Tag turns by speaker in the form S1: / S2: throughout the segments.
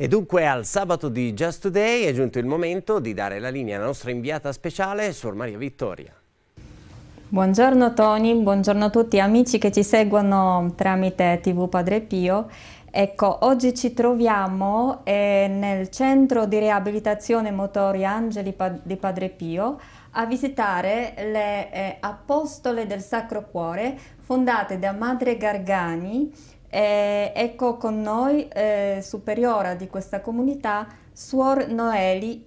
S1: E dunque al sabato di Just Today è giunto il momento di dare la linea alla nostra inviata speciale, Suor Maria Vittoria. Buongiorno Tony, buongiorno a tutti amici che ci seguono tramite TV Padre Pio. Ecco, oggi ci troviamo eh, nel centro di riabilitazione motori Angeli pa di Padre Pio a visitare le eh, Apostole del Sacro Cuore fondate da Madre Gargani e ecco con noi eh, superiora di questa comunità, Suor Noeli.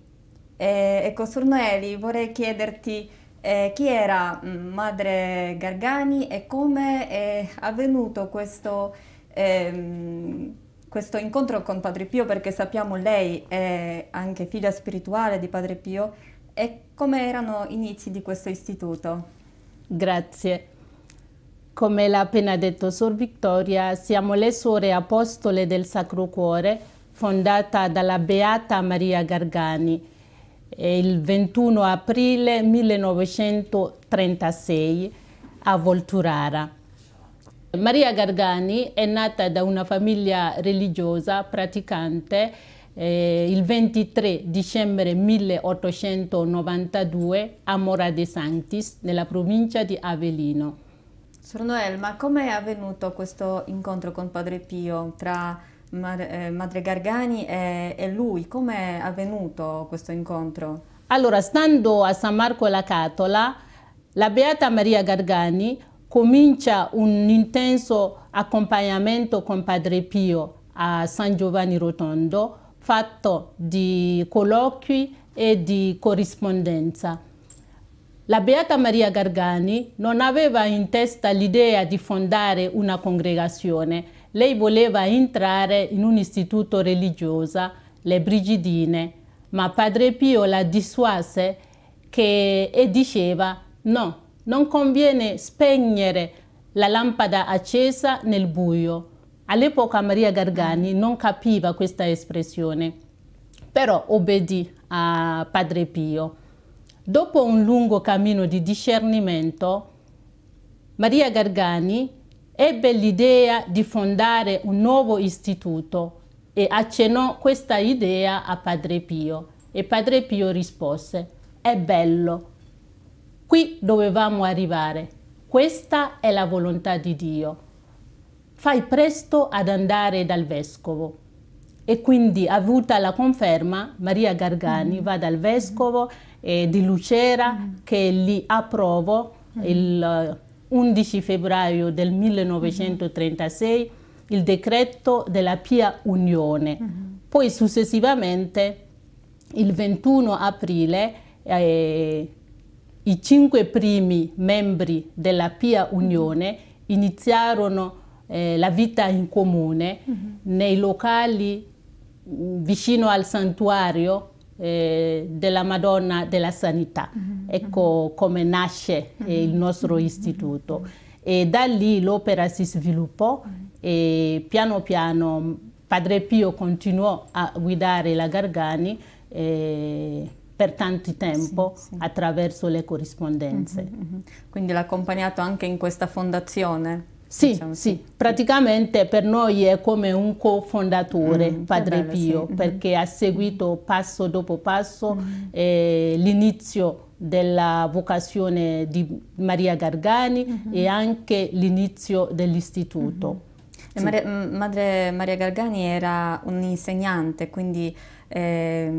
S1: Eh, ecco, Suor Noeli, vorrei chiederti eh, chi era mm, Madre Gargani e come è avvenuto questo, ehm, questo incontro con Padre Pio, perché sappiamo lei è anche figlia spirituale di Padre Pio, e come erano gli inizi di questo istituto? Grazie.
S2: Come l'ha appena detto Sor Vittoria, siamo le suore apostole del Sacro Cuore, fondata dalla Beata Maria Gargani eh, il 21 aprile 1936 a Volturara. Maria Gargani è nata da una famiglia religiosa praticante eh, il 23 dicembre 1892 a Mora de Sanctis nella provincia di Avellino.
S1: Sor Noel, ma come è avvenuto questo incontro con Padre Pio tra eh, Madre Gargani e, lui? Come è avvenuto questo incontro?
S2: Allora, stando a San Marco la Catola, la Beata Maria Gargani comincia un intenso accompagnamento con Padre Pio a San Giovanni Rotondo, fatto di colloqui e di corrispondenza. La Beata Maria Gargani non aveva in testa l'idea di fondare una congregazione, lei voleva entrare in un istituto religioso, le Brigidine, ma Padre Pio la dissuase che, e diceva no, non conviene spegnere la lampada accesa nel buio. All'epoca Maria Gargani non capiva questa espressione, però obbedì a Padre Pio. Dopo un lungo cammino di discernimento, Maria Gargani ebbe l'idea di fondare un nuovo istituto e accennò questa idea a Padre Pio e Padre Pio rispose è bello, qui dovevamo arrivare, questa è la volontà di Dio. Fai presto ad andare dal vescovo e quindi avuta la conferma Maria Gargani mm. va dal vescovo eh, di Lucera mm. che lì approvo mm. il 11 eh, febbraio del 1936 mm-hmm. il decreto della Pia Unione. Mm-hmm. Poi successivamente il 21 aprile eh, i cinque primi membri della Pia mm-hmm. Unione iniziarono eh, la vita in comune nei locali vicino al santuario eh, della Madonna della Sanità. Mm -hmm. Ecco come nasce eh, il mhm, nostro mhm, istituto. Mhm. E da lì l'opera si sviluppò e piano piano Padre Pio continuò a guidare la Gargani eh, per tanto tempo sì, sì. attraverso le corrispondenze. mm -hmm. Quindi l'ha accompagnato anche in questa fondazione? Sì, diciamo sì, praticamente per noi è come un cofondatore mm, Padre bello, Pio sì. Mm-hmm. perché ha seguito passo dopo passo mm. eh, l'inizio della vocazione di Maria Gargani mm -hmm. e anche l'inizio dell'istituto.
S1: -hmm. Sì. Maria, mm, madre Maria Gargani era un'insegnante, quindi eh,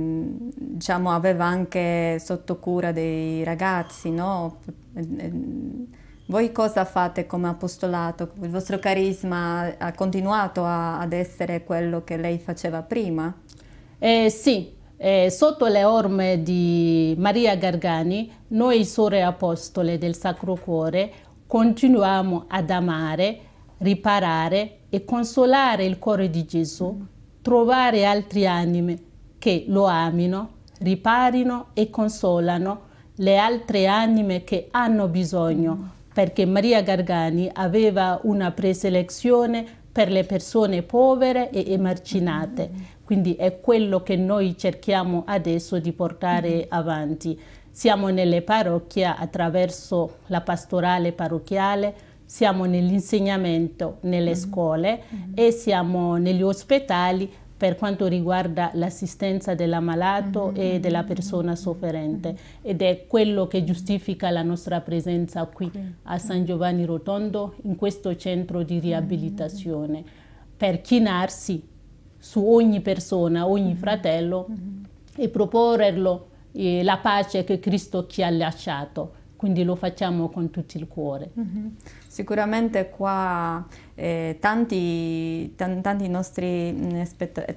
S1: diciamo, aveva anche sotto cura dei ragazzi, no? Ehm, ehm, voi cosa fate come apostolato? Il vostro carisma ha continuato a, ad essere quello che lei faceva prima?
S2: Eh, sì, eh, sotto le orme di Maria Gargani, noi sore apostole del Sacro Cuore continuiamo ad amare, riparare e consolare il cuore di Gesù, trovare altre anime che lo amino, riparino e consolano le altre anime che hanno bisogno perché Maria Gargani aveva una preselezione per le persone povere e emarginate. Quindi è quello che noi cerchiamo adesso di portare avanti. Siamo nelle parrocchie attraverso la pastorale parrocchiale, siamo nell'insegnamento nelle mm. scuole mm. e siamo negli ospedali per quanto riguarda l'assistenza dell'ammalato mm -hmm. e della mm-hmm. persona mm-hmm. sofferente mm -hmm. ed è quello che giustifica la nostra presenza qui okay. a San mm-hmm. Giovanni Rotondo in questo centro di riabilitazione mm -hmm. per chinarsi su ogni persona, ogni fratello e proporerlo eh, la pace che
S1: Cristo ci ha lasciato. Quindi lo facciamo con tutto il cuore. Sicuramente qua eh, tanti, tanti, nostri mm,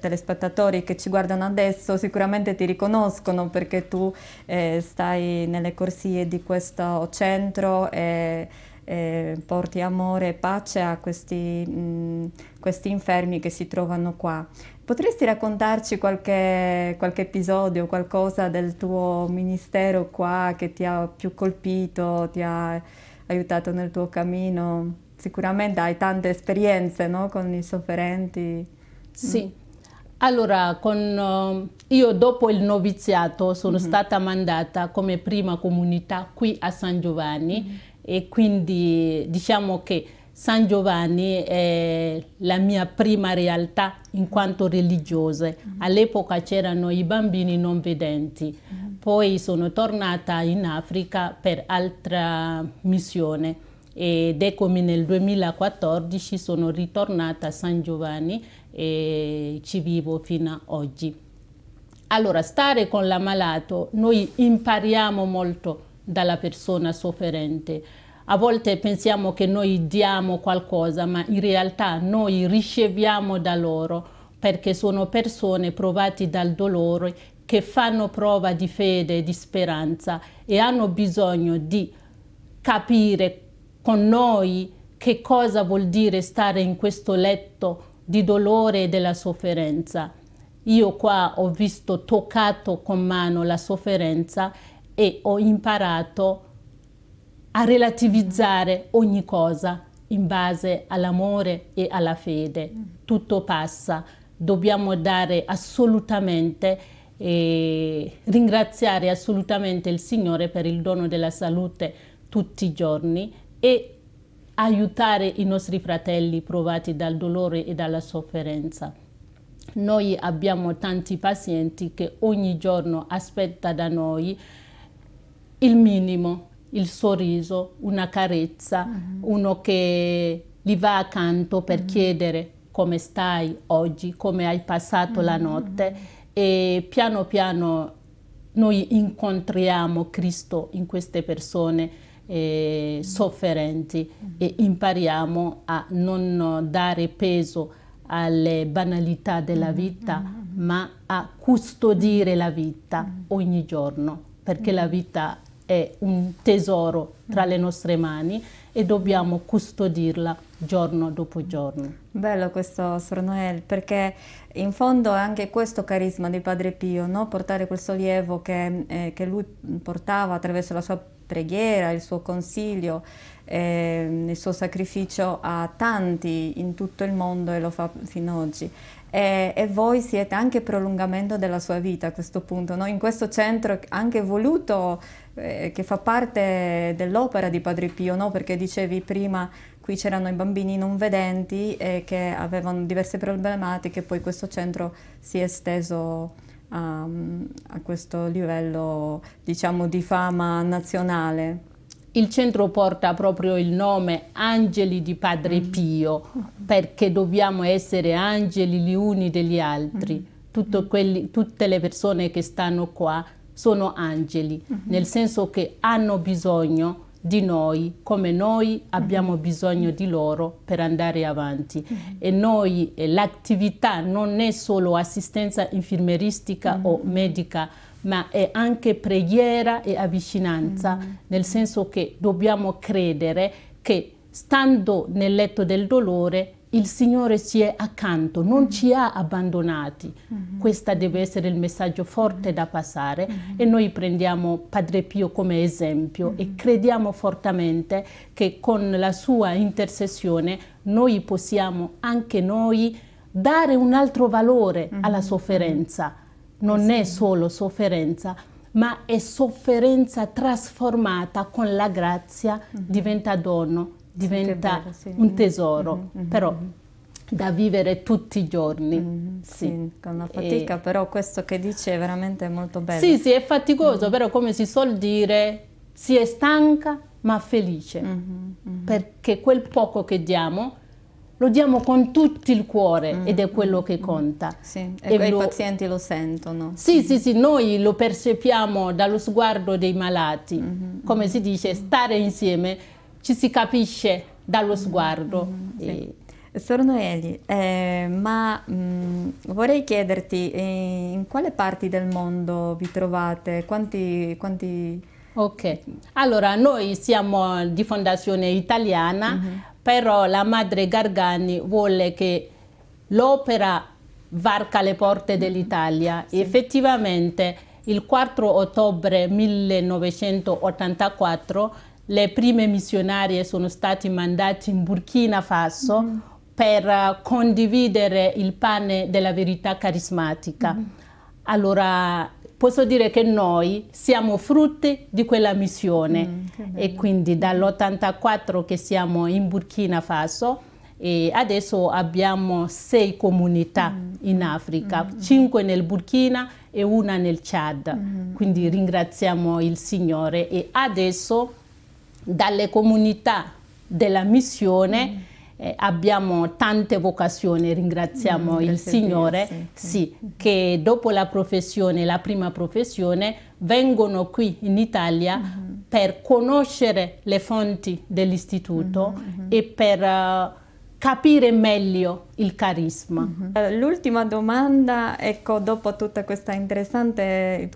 S1: telespettatori che ci guardano adesso sicuramente ti riconoscono perché tu eh, stai nelle corsie di questo centro e eh, porti amore e pace a questi, mh, mm, questi, infermi che si trovano qua. Potresti raccontarci qualche, qualche episodio, qualcosa del tuo ministero qua che ti ha più colpito, ti ha aiutato nel tuo cammino? sicuramente hai tante esperienze no? con i sofferenti. Sì.
S2: Allora, con, eh, io dopo il noviziato sono mm -hmm. stata mandata come prima comunità qui a San Giovanni mm -hmm. e quindi diciamo che San Giovanni è la mia prima realtà in quanto religiosa. Mhm. All'epoca c'erano i bambini non vedenti, mhm. poi sono tornata in Africa per altra missione ed eccomi nel 2014 sono ritornata a San Giovanni e ci vivo fino ad oggi. Allora, stare con l'ammalato, noi impariamo molto dalla persona sofferente. A volte pensiamo che noi diamo qualcosa, ma in realtà noi riceviamo da loro perché sono persone provate dal dolore che fanno prova di fede, e di speranza e hanno bisogno di capire con noi che cosa vuol dire stare in questo letto di dolore e della sofferenza. Io qua ho visto, toccato con mano la sofferenza e ho imparato a relativizzare ogni cosa in base all'amore e alla fede. Mm. Tutto passa, dobbiamo dare assolutamente e ringraziare assolutamente il Signore per il dono della salute tutti i giorni e aiutare i nostri fratelli provati dal dolore e dalla sofferenza. Noi abbiamo tanti pazienti che ogni giorno aspetta da noi il minimo, il sorriso, una carezza, uh mm-hmm. -huh. uno che li va accanto per uh mm-hmm. -huh. chiedere come stai oggi, come hai passato uh -huh. la mm-hmm. notte e piano piano noi incontriamo Cristo in queste persone eh, sofferenti mm. e impariamo a non dare peso alle banalità della mm-hmm. vita, mm-hmm. ma a custodire la vita mm. ogni giorno, perché la mm. vita è un tesoro tra le nostre mani e dobbiamo custodirla giorno dopo giorno.
S1: Bello questo, Sor Noel, perché in fondo è anche questo carisma di Padre Pio, no? portare quel sollievo che, eh, che lui portava attraverso la sua preghiera, il suo consiglio, eh, il suo sacrificio a tanti in tutto il mondo e lo fa fino ad oggi. E, e, voi siete anche prolungamento della sua vita a questo punto, no? in questo centro anche voluto eh, che fa parte dell'opera di Padre Pio, no? perché dicevi prima qui c'erano i bambini non vedenti e che avevano diverse problematiche, poi questo centro si è esteso a, ehm, a questo livello diciamo, di fama nazionale. Il centro porta proprio il nome Angeli di
S2: Padre mm. Pio, perché dobbiamo essere angeli gli uni degli altri. Mm. Mm. Quelli, tutte le persone che stanno qua sono angeli, mm-hmm. nel senso che hanno bisogno di noi come noi abbiamo mm-hmm. bisogno di loro per andare avanti mm-hmm. e noi l'attività non è solo assistenza infermieristica o mm-hmm. medica ma è anche preghiera e avvicinanza nel senso che dobbiamo credere che stando nel letto del dolore il Signore ci è accanto, non mm -hmm. ci ha abbandonati. Mm -hmm. Questo deve essere il messaggio forte mm-hmm. da passare mm-hmm. e noi prendiamo Padre Pio come esempio e mm-hmm. crediamo fortemente che con la sua intercessione noi possiamo anche noi dare un altro valore alla sofferenza. Non sì. è solo sofferenza, ma è sofferenza trasformata con la grazia, diventa dono diventa vero, sì. un tesoro, mm-hmm, mm-hmm però mm-hmm. da vivere tutti i giorni. Mm-hmm, sì. sì. con
S1: la fatica, e... però questo che dice è veramente molto bello. Sì, sì, è faticoso, mm-hmm. però come si suol
S2: dire, si è stanca ma felice, perché quel poco che diamo lo diamo con tutto il cuore mm. ed è quello che conta. Sì, e, e lo... i pazienti lo sentono. Sì, mm. sì, sì, noi lo percepiamo dallo sguardo dei malati. Mm-hmm. Come si dice, stare insieme ci si capisce dallo mm, sguardo.
S1: Mm, mm, sì. e... Sor Noeli, eh, ma mh, mm, vorrei chiederti eh, in quale parti del mondo vi trovate? Quanti, quanti... Ok,
S2: allora noi siamo di fondazione italiana, mm -hmm. però la madre Gargani vuole che l'opera varca le porte mm-hmm. dell'Italia. Sì. Effettivamente il 4 ottobre 1984 le prime missionarie sono state mandate in Burkina Faso mm per eh, condividere il pane della verità carismatica. Mm Allora posso dire che noi siamo frutti di quella missione mm, e quindi dall'84 che siamo in Burkina Faso e adesso abbiamo sei comunità mm. in Africa, mm. cinque nel Burkina e una nel Chad. Mm. Quindi ringraziamo il Signore e adesso dalle comunità della missione mm. eh, abbiamo tante vocazioni, ringraziamo mm, il Signore, sì, sì. che dopo la professione, la prima professione, vengono qui in Italia mm-hmm. per conoscere le fonti dell'istituto mm-hmm. e per
S1: uh, capire meglio il carisma. Mm-hmm. Eh, l'ultima domanda, ecco, dopo tutto questo interessante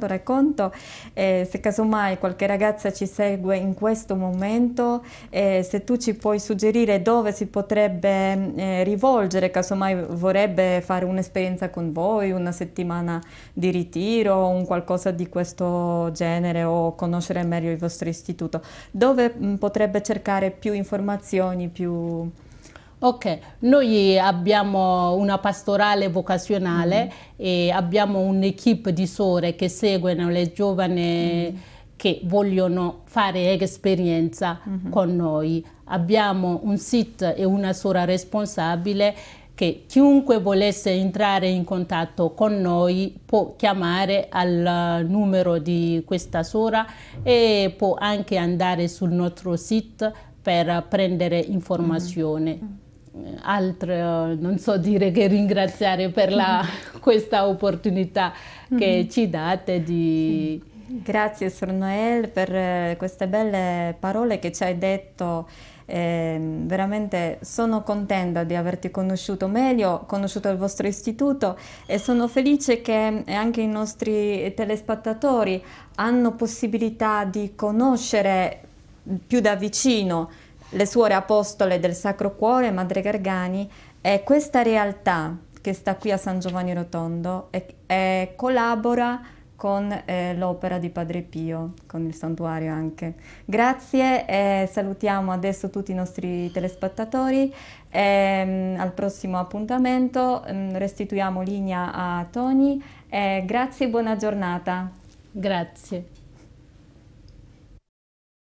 S1: racconto, eh, se casomai qualche ragazza ci segue in questo momento, eh, se tu ci puoi suggerire dove si potrebbe eh, rivolgere, casomai vorrebbe fare un'esperienza con voi, una settimana di ritiro, un qualcosa di questo genere o conoscere meglio il vostro istituto, dove mh, mm, potrebbe cercare più informazioni, più... Ok, noi abbiamo una pastorale vocazionale
S2: mm e abbiamo un'equipe di sore che seguono le giovani mm che vogliono fare esperienza mm con noi. Abbiamo un sito e una sora responsabile che chiunque volesse entrare in contatto con noi può chiamare al numero di questa sora e può anche andare sul nostro sito per prendere informazioni altro eh, non so dire che ringraziare per la,
S1: mm. questa opportunità che mm. ci date di... Grazie Sor Noel per eh, queste belle parole che ci hai detto. Eh, veramente sono contenta di averti conosciuto meglio, conosciuto il vostro istituto e sono felice che anche i nostri telespettatori hanno possibilità di conoscere più da vicino le suore apostole del Sacro Cuore, Madre Gargani, è questa realtà che sta qui a San Giovanni Rotondo e, e collabora con eh, l'opera di Padre Pio, con il santuario anche. Grazie e salutiamo adesso tutti i nostri telespettatori. E, ehm, al prossimo appuntamento ehm, restituiamo linea a Tony. E grazie e buona giornata. Grazie.